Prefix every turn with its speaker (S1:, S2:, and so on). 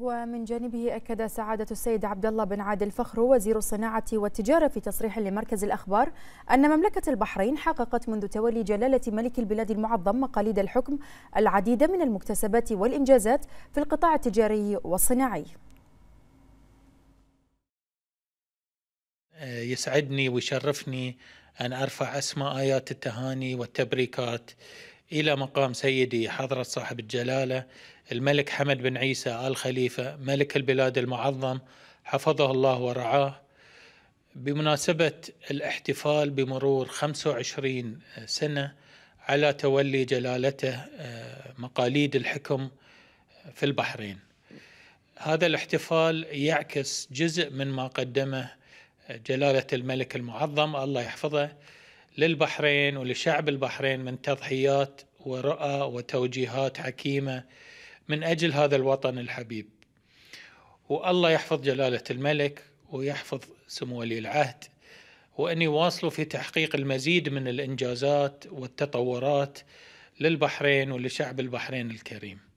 S1: ومن جانبه أكد سعادة السيد عبد الله بن عادل فخرو وزير الصناعة والتجارة في تصريح لمركز الأخبار أن مملكة البحرين حققت منذ تولي جلالة ملك البلاد المعظم مقاليد الحكم العديد من المكتسبات والإنجازات في القطاع التجاري والصناعي
S2: آه، يسعدني ويشرفني أن أرفع أسماء آيات التهاني والتبريكات إلى مقام سيدي حضرة صاحب الجلالة الملك حمد بن عيسى آل خليفة ملك البلاد المعظم حفظه الله ورعاه بمناسبة الاحتفال بمرور 25 سنة على تولي جلالته آه، مقاليد الحكم في البحرين هذا الاحتفال يعكس جزء من ما قدمه جلالة الملك المعظم الله يحفظه للبحرين ولشعب البحرين من تضحيات ورؤى وتوجيهات حكيمه من اجل هذا الوطن الحبيب. والله يحفظ جلاله الملك ويحفظ سمو ولي العهد وان يواصلوا في تحقيق المزيد من الانجازات والتطورات للبحرين ولشعب البحرين الكريم.